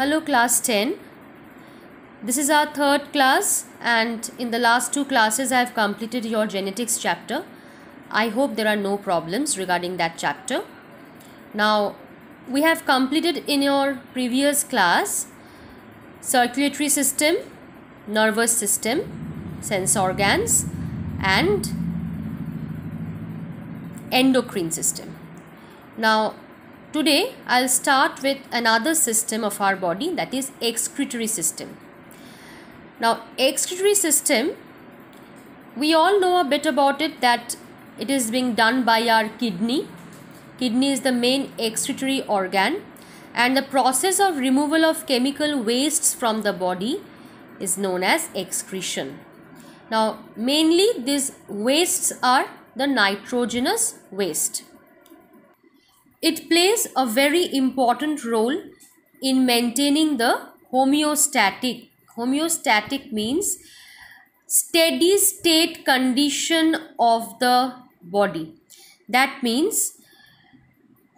Hello class 10. This is our third class and in the last two classes I have completed your genetics chapter. I hope there are no problems regarding that chapter. Now we have completed in your previous class circulatory system, nervous system, sense organs and endocrine system. Now Today I'll start with another system of our body that is excretory system. Now excretory system we all know a bit about it that it is being done by our kidney. Kidney is the main excretory organ and the process of removal of chemical wastes from the body is known as excretion. Now mainly these wastes are the nitrogenous waste. It plays a very important role in maintaining the homeostatic. Homeostatic means steady state condition of the body. That means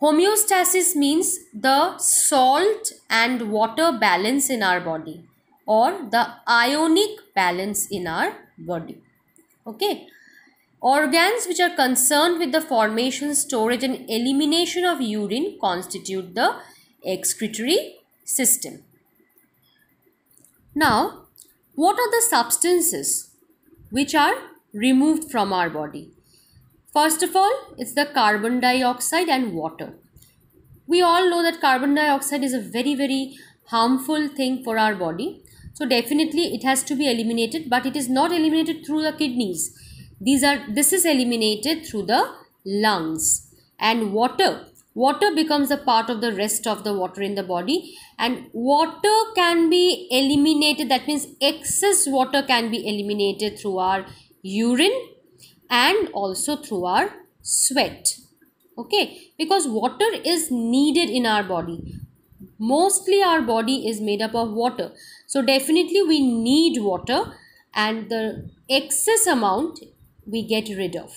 homeostasis means the salt and water balance in our body or the ionic balance in our body. Okay. Organs which are concerned with the formation, storage and elimination of urine constitute the excretory system. Now, what are the substances which are removed from our body? First of all, it's the carbon dioxide and water. We all know that carbon dioxide is a very, very harmful thing for our body. So definitely it has to be eliminated, but it is not eliminated through the kidneys these are this is eliminated through the lungs and water water becomes a part of the rest of the water in the body and water can be eliminated that means excess water can be eliminated through our urine and also through our sweat okay because water is needed in our body mostly our body is made up of water so definitely we need water and the excess amount we get rid of.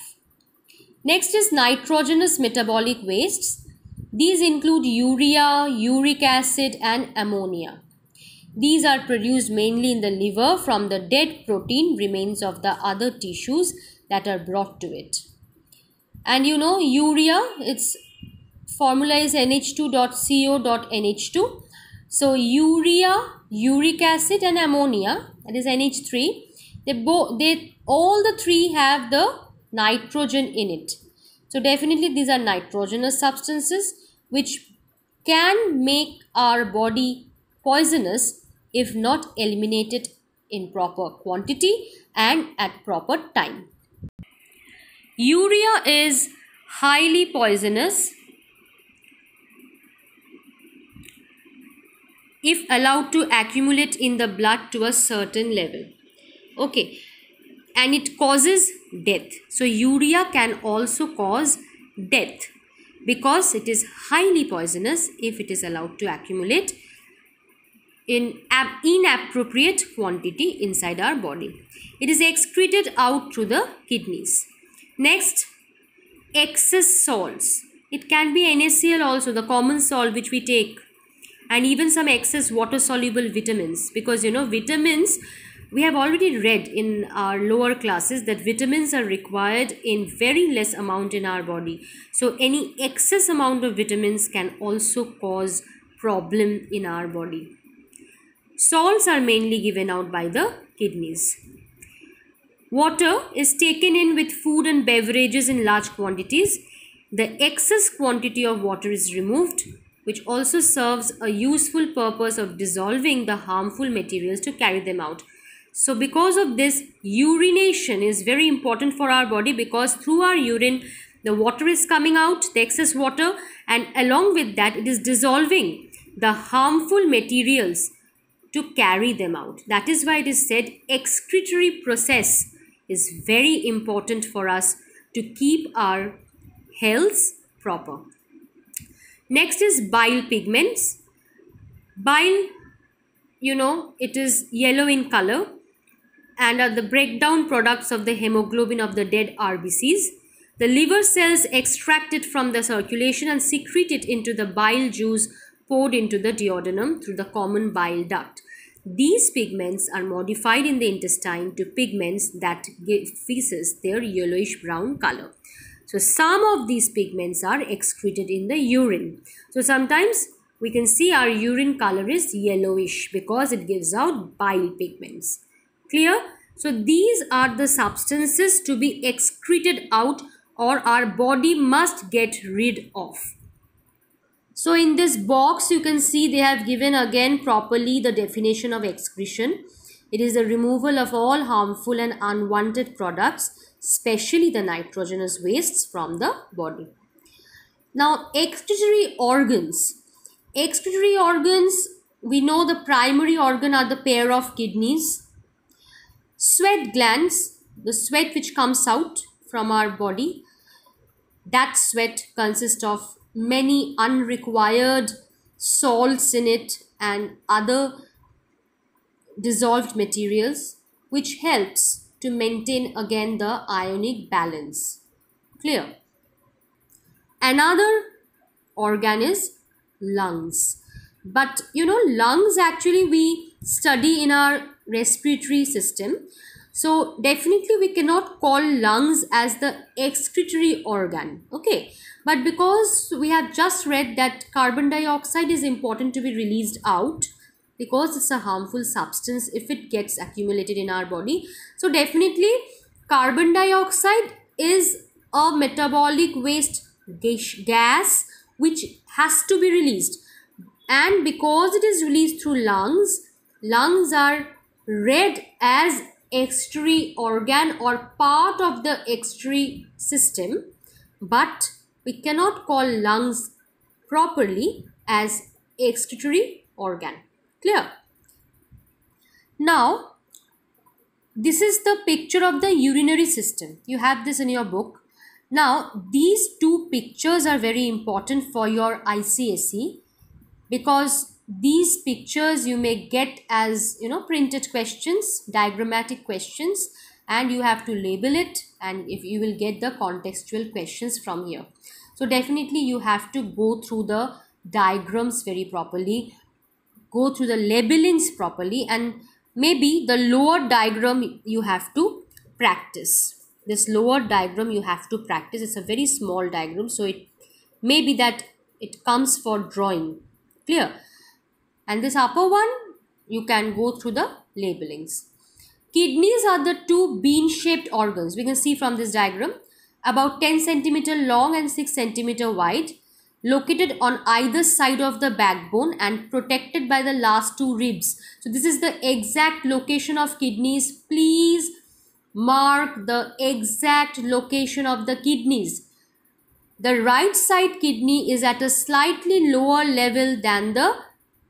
Next is nitrogenous metabolic wastes. These include urea, uric acid and ammonia. These are produced mainly in the liver from the dead protein remains of the other tissues that are brought to it. And you know urea, its formula is NH2.CO.NH2. So urea, uric acid and ammonia that is NH3 they both they all the three have the nitrogen in it so definitely these are nitrogenous substances which can make our body poisonous if not eliminated in proper quantity and at proper time. Urea is highly poisonous if allowed to accumulate in the blood to a certain level okay and it causes death so urea can also cause death because it is highly poisonous if it is allowed to accumulate in inappropriate quantity inside our body. It is excreted out through the kidneys. Next, excess salts. It can be NaCl also, the common salt which we take and even some excess water soluble vitamins because you know vitamins we have already read in our lower classes that vitamins are required in very less amount in our body. So any excess amount of vitamins can also cause problem in our body. Salts are mainly given out by the kidneys. Water is taken in with food and beverages in large quantities. The excess quantity of water is removed which also serves a useful purpose of dissolving the harmful materials to carry them out. So because of this, urination is very important for our body because through our urine, the water is coming out, the excess water, and along with that, it is dissolving the harmful materials to carry them out. That is why it is said excretory process is very important for us to keep our health proper. Next is bile pigments. Bile, you know, it is yellow in color and are the breakdown products of the hemoglobin of the dead RBCs. The liver cells extract it from the circulation and secrete it into the bile juice poured into the duodenum through the common bile duct. These pigments are modified in the intestine to pigments that give feces their yellowish brown color. So some of these pigments are excreted in the urine. So sometimes we can see our urine color is yellowish because it gives out bile pigments clear so these are the substances to be excreted out or our body must get rid of so in this box, you can see they have given again properly the definition of excretion. It is the removal of all harmful and unwanted products, especially the nitrogenous wastes from the body. Now, excretory organs. Excretory organs, we know the primary organ are the pair of kidneys. Sweat glands, the sweat which comes out from our body, that sweat consists of many unrequired salts in it and other dissolved materials which helps to maintain again the ionic balance. Clear? Another organ is lungs. But you know, lungs actually we study in our respiratory system. So definitely we cannot call lungs as the excretory organ. Okay. But because we have just read that carbon dioxide is important to be released out because it's a harmful substance if it gets accumulated in our body. So definitely carbon dioxide is a metabolic waste gas which has to be released. And because it is released through lungs, lungs are read as extree organ or part of the extree system but we cannot call lungs properly as excretory organ clear now this is the picture of the urinary system you have this in your book now these two pictures are very important for your ICSE because these pictures you may get as you know printed questions diagrammatic questions and you have to label it and if you will get the contextual questions from here so definitely you have to go through the diagrams very properly go through the labelings properly and maybe the lower diagram you have to practice this lower diagram you have to practice it's a very small diagram so it may be that it comes for drawing clear and this upper one you can go through the labelings. Kidneys are the two bean shaped organs we can see from this diagram about 10 centimeter long and 6 centimeter wide located on either side of the backbone and protected by the last two ribs. So this is the exact location of kidneys. Please mark the exact location of the kidneys. The right side kidney is at a slightly lower level than the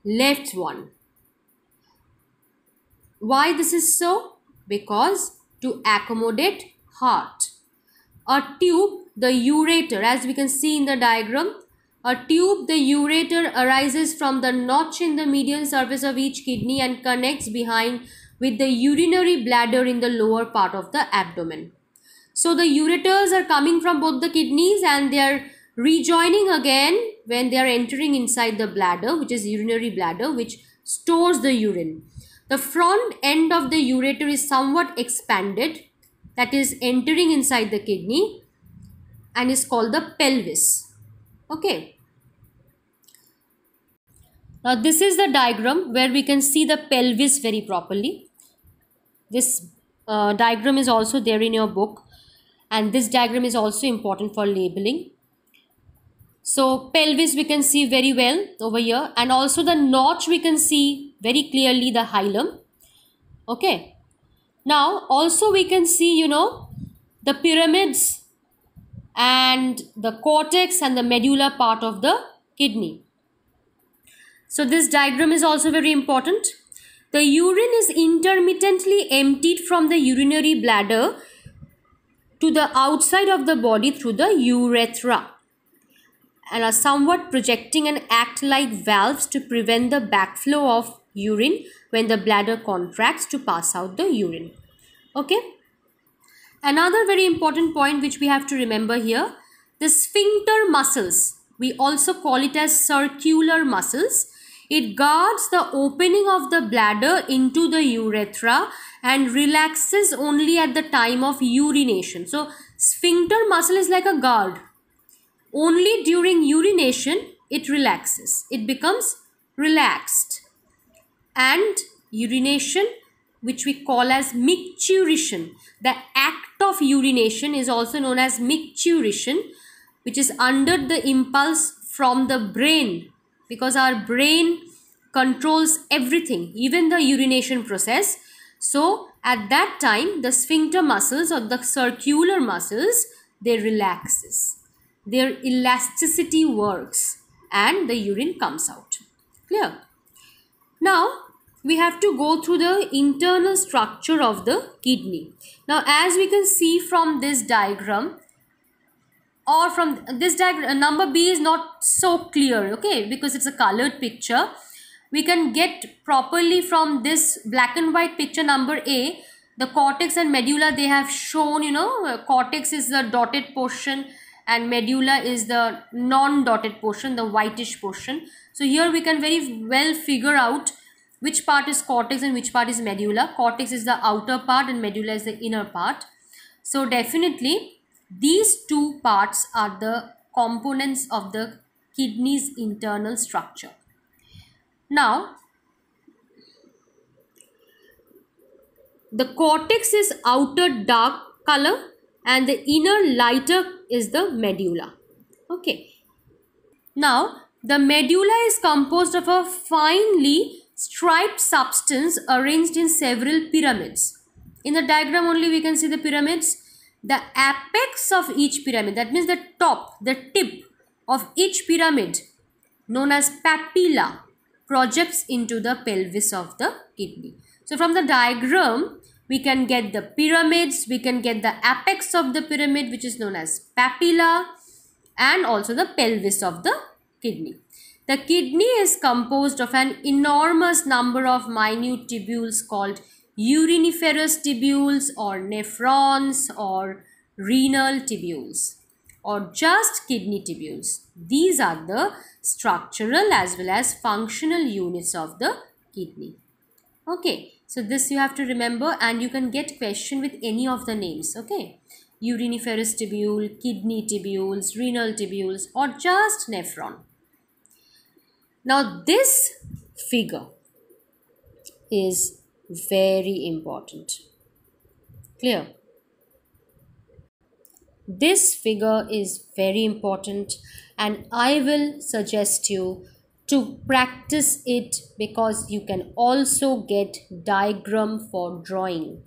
left one. Why this is so? Because to accommodate heart. A tube, the ureter, as we can see in the diagram, a tube, the ureter arises from the notch in the median surface of each kidney and connects behind with the urinary bladder in the lower part of the abdomen. So the ureters are coming from both the kidneys and they are rejoining again when they are entering inside the bladder, which is urinary bladder, which stores the urine. The front end of the ureter is somewhat expanded, that is entering inside the kidney and is called the pelvis. Okay. Now this is the diagram where we can see the pelvis very properly. This uh, diagram is also there in your book and this diagram is also important for labeling. So pelvis we can see very well over here and also the notch we can see very clearly the hilum. Okay. Now also we can see you know the pyramids and the cortex and the medulla part of the kidney. So this diagram is also very important. The urine is intermittently emptied from the urinary bladder to the outside of the body through the urethra and are somewhat projecting and act like valves to prevent the backflow of urine when the bladder contracts to pass out the urine. Okay. Another very important point which we have to remember here, the sphincter muscles, we also call it as circular muscles. It guards the opening of the bladder into the urethra and relaxes only at the time of urination. So sphincter muscle is like a guard only during urination it relaxes. It becomes relaxed. And urination which we call as micturition. The act of urination is also known as micturition which is under the impulse from the brain because our brain controls everything even the urination process. So at that time the sphincter muscles or the circular muscles they relaxes their elasticity works and the urine comes out. Clear? Now, we have to go through the internal structure of the kidney. Now, as we can see from this diagram, or from this diagram, uh, number B is not so clear, okay, because it's a colored picture. We can get properly from this black and white picture number A, the cortex and medulla, they have shown, you know, uh, cortex is the dotted portion, and medulla is the non-dotted portion, the whitish portion. So here we can very well figure out which part is cortex and which part is medulla. Cortex is the outer part and medulla is the inner part. So definitely these two parts are the components of the kidney's internal structure. Now the cortex is outer dark color and the inner lighter is the medulla. Okay. Now, the medulla is composed of a finely striped substance arranged in several pyramids. In the diagram only we can see the pyramids. The apex of each pyramid, that means the top, the tip of each pyramid known as papilla projects into the pelvis of the kidney. So from the diagram, we can get the pyramids we can get the apex of the pyramid which is known as papilla and also the pelvis of the kidney the kidney is composed of an enormous number of minute tubules called uriniferous tubules or nephrons or renal tubules or just kidney tubules. These are the structural as well as functional units of the kidney. Okay, so this you have to remember and you can get question with any of the names. Okay. Uriniferous tubule, kidney tubules, renal tubules or just nephron. Now this figure is very important. Clear? This figure is very important and I will suggest you to practice it because you can also get diagram for drawing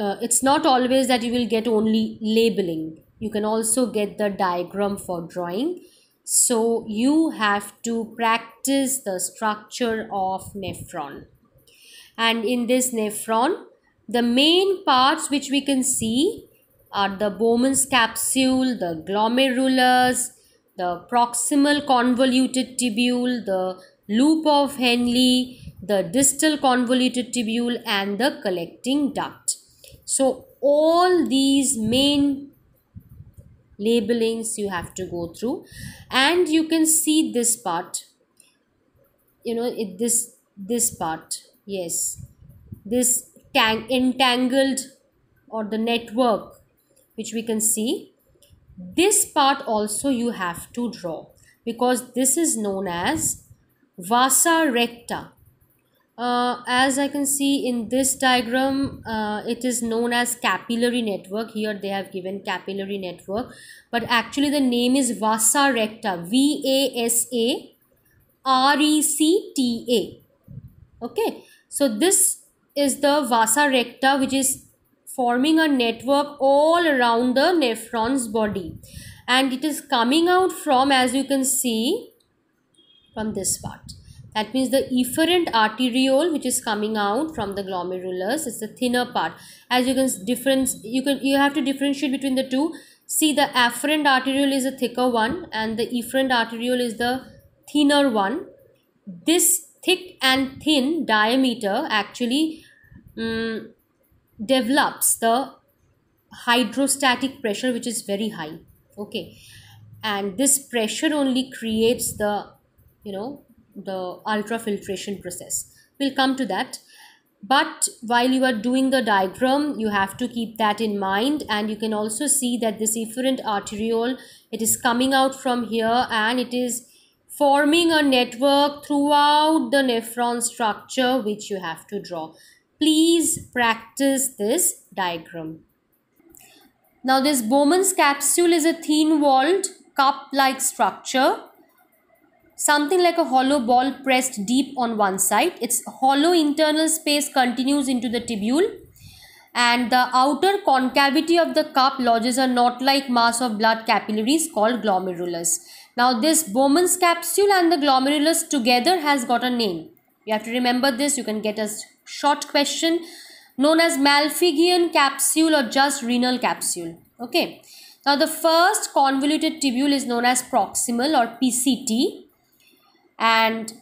uh, it's not always that you will get only labeling you can also get the diagram for drawing so you have to practice the structure of nephron and in this nephron the main parts which we can see are the Bowman's capsule, the glomerulus, the proximal convoluted tubule, the loop of Henle, the distal convoluted tubule and the collecting duct. So all these main labelings you have to go through and you can see this part you know it this this part yes this tang entangled or the network which we can see this part also you have to draw because this is known as vasa recta uh, as I can see in this diagram, uh, it is known as capillary network. Here they have given capillary network, but actually the name is vasa recta, V-A-S-A-R-E-C-T-A. Okay, so this is the vasa recta, which is forming a network all around the nephron's body and it is coming out from as you can see from this part that means the efferent arteriole which is coming out from the glomerulus it's the thinner part as you can difference you can you have to differentiate between the two see the afferent arteriole is a thicker one and the efferent arteriole is the thinner one this thick and thin diameter actually um, develops the hydrostatic pressure which is very high okay and this pressure only creates the you know the ultrafiltration process we'll come to that but while you are doing the diagram you have to keep that in mind and you can also see that this efferent arteriole it is coming out from here and it is forming a network throughout the nephron structure which you have to draw Please practice this diagram. Now this Bowman's capsule is a thin-walled cup-like structure. Something like a hollow ball pressed deep on one side. Its hollow internal space continues into the tibule and the outer concavity of the cup lodges a knot-like mass of blood capillaries called glomerulus. Now this Bowman's capsule and the glomerulus together has got a name. You have to remember this. You can get a short question known as Malpighian capsule or just renal capsule. Okay. Now the first convoluted tubule is known as proximal or PCT and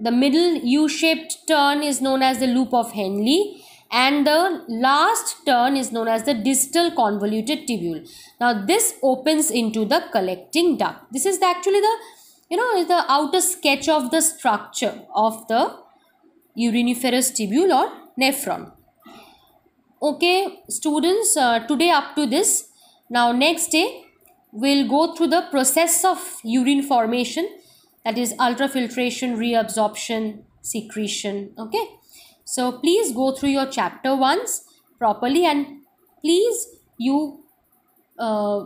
the middle U-shaped turn is known as the loop of Henle and the last turn is known as the distal convoluted tubule. Now this opens into the collecting duct. This is actually the you know the outer sketch of the structure of the uriniferous tubule or nephron okay students uh, today up to this now next day we'll go through the process of urine formation that is ultrafiltration reabsorption secretion okay so please go through your chapter once properly and please you uh,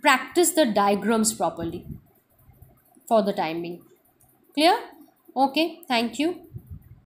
practice the diagrams properly for the timing clear okay thank you